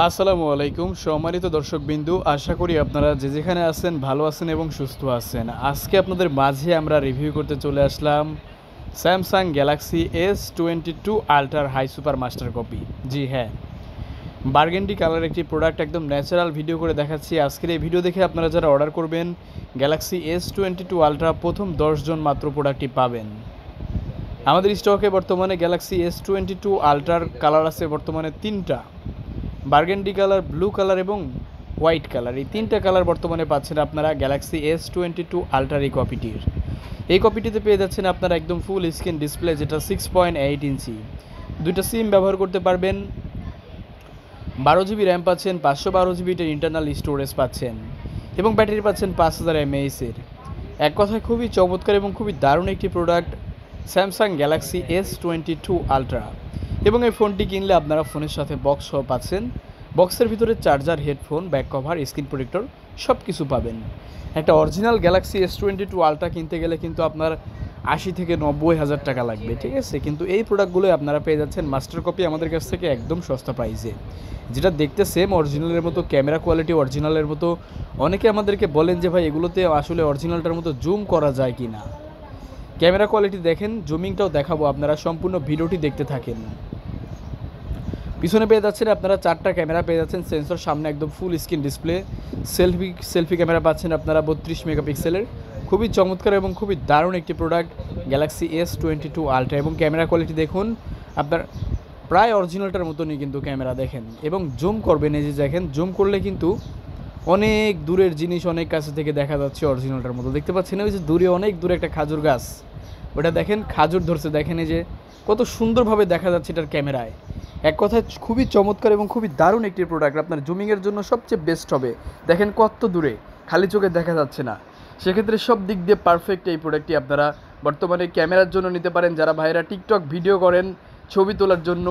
আসসালামু আলাইকুম সম্মানিত দর্শকবিন্দু আশা করি আপনারা যে যেখানে আছেন ভালো আছেন এবং সুস্থ আছেন আজকে আপনাদের মাঝে আমরা রিভিউ করতে চলে আসলাম Samsung Galaxy S twenty two আল্ট্রার হাই সুপার মাস্টার কপি জি হ্যাঁ বার্গেন্ডি কালার একটি প্রোডাক্ট একদম ন্যাচারাল ভিডিও করে দেখাচ্ছি আজকের এই ভিডিও দেখে আপনারা যারা অর্ডার করবেন Galaxy S twenty two Ultra প্রথম দশজন মাত্র প্রোডাক্টটি পাবেন আমাদের স্টকে বর্তমানে গ্যালাক্সি এস টোয়েন্টি টু আল্ট্রার কালার আছে বর্তমানে তিনটা বার্গেন্ডি কালার ব্লু কালার এবং হোয়াইট কালার এই তিনটা কালার বর্তমানে পাচ্ছেন আপনারা গ্যালাক্সি এস টোয়েন্টি টু আল্ট্রার এই কপিটির এই কপিটিতে পেয়ে যাচ্ছেন আপনারা একদম ফুল স্ক্রিন ডিসপ্লে যেটা সিক্স পয়েন্ট এইট ইঞ্চি দুইটা সিম ব্যবহার করতে পারবেন বারো জিবি র্যাম পাচ্ছেন পাঁচশো বারো জিবিটার ইন্টারনাল স্টোরেজ পাচ্ছেন এবং ব্যাটারি পাচ্ছেন পাঁচ হাজার এমএএসের এক কথায় খুবই চমৎকার এবং খুবই দারুণ একটি product Samsung Galaxy S twenty two Ultra এবং এই ফোনটি কিনলে আপনারা ফোনের সাথে বক্স সহ পাচ্ছেন বক্সের ভিতরে charger headphone back cover screen protector সব কিছু পাবেন একটা original Galaxy S twenty two Ultra কিনতে গেলে কিন্তু আপনার আশি থেকে নব্বই হাজার টাকা লাগবে ঠিক আছে কিন্তু এই প্রোডাক্টগুলোই আপনারা পেয়ে যাচ্ছেন মাস্টার কপি আমাদের কাছ থেকে একদম সস্তা প্রাইসে যেটা দেখতে সেম অরিজিনালের মতো ক্যামেরা কোয়ালিটি অরিজিনালের মতো অনেকে আমাদেরকে বলেন যে ভাই এগুলোতে আসলে অরিজিনালটার মতো জুম করা যায় কি না ক্যামেরা কোয়ালিটি দেখেন জুমিংটাও দেখাবো আপনারা সম্পূর্ণ ভিডিওটি দেখতে থাকেন পিছনে পেয়ে যাচ্ছেন আপনারা চারটা ক্যামেরা পেয়ে যাচ্ছেন সেন্সর সামনে একদম full screen display selfie selfie camera পাচ্ছেন আপনারা বত্রিশ মেগাপিক্সেলের খুবই চমৎকার এবং খুবই দারুণ একটি product Galaxy S twenty two Ultra এবং ক্যামেরা কোয়ালিটি দেখুন আপনার প্রায় অরিজিনালটার মতনই কিন্তু ক্যামেরা দেখেন এবং জুম করবেন এই যে দেখেন জুম করলে কিন্তু অনেক দূরের জিনিস অনেক কাছে থেকে দেখা যাচ্ছে অরিজিনালটার মতো দেখতে পাচ্ছেন ওই যে দূরে অনেক দূরে একটা খাজুর গাছ ওটা দেখেন খাজুর ধরছে দেখেন এই যে কত সুন্দরভাবে দেখা যাচ্ছে এটার ক্যামেরায় এক কথায় খুবই চমৎকার এবং খুবই দারুণ একটি প্রোডাক্ট আপনার জুমিংয়ের জন্য সবচেয়ে বেস্ট হবে দেখেন কত দূরে খালি চোখে দেখা যাচ্ছে না সেক্ষেত্রে সব দিক দিয়ে পারফেক্ট এই প্রোডাক্টটি আপনারা বর্তমানে ক্যামেরার জন্য নিতে পারেন যারা ভাইয়েরা টিকটক ভিডিও করেন ছবি তোলার জন্য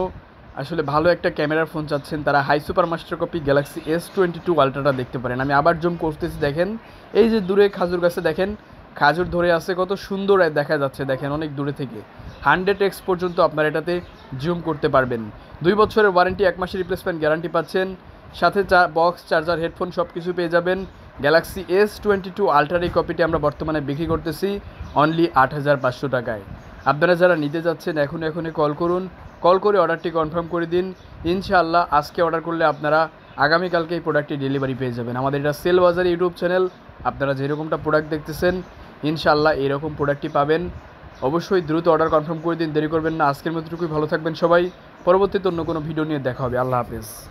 আসলে ভালো একটা ক্যামেরার ফোন চাচ্ছেন তারা high super master copy Galaxy S twenty two আলট্রাটা দেখতে পারেন আমি আবার জুম করতেছি দেখেন এই যে দূরে খাজুর গাছে দেখেন খাজুর ধরে আছে কত সুন্দর দেখা যাচ্ছে দেখেন অনেক দূরে থেকে হান্ড্রেড এক্স পর্যন্ত আপনার এটাতে জুম করতে পারবেন দুই বছরের ওয়ারেন্টি এক মাসের রিপ্লেসমেন্ট গ্যারান্টি পাচ্ছেন সাথে চা বক্স চার্জার হেডফোন সব কিছু পেয়ে যাবেন গ্যালাক্সি এস টোয়েন্টি টু আলট্রার এই কপিটি আমরা বর্তমানে বিক্রি করতেছি অনলি আট হাজার পাঁচশো টাকায় আপনারা যারা নিতে যাচ্ছেন এখন এখনই কল করুন কল করে অর্ডারটি কনফার্ম করে দিন ইনশাআল্লাহ আজকে অর্ডার করলে আপনারা আগামীকালকে এই প্রোডাক্টটি ডেলিভারি পেয়ে যাবেন আমাদের এটা সেল বাজার ইউটিউব চ্যানেল আপনারা যেরকমটা প্রোডাক্ট দেখতেছেন ইনশাআল্লাহ এরকম প্রোডাক্টটি পাবেন অবশ্যই দ্রুত অর্ডার কনফার্ম করে দিন দেরি করবেন না আজকের মতোটুকুই ভালো থাকবেন সবাই পরবর্তীতে অন্য কোনো ভিডিও নিয়ে দেখা হবে আল্লাহ হাফেজ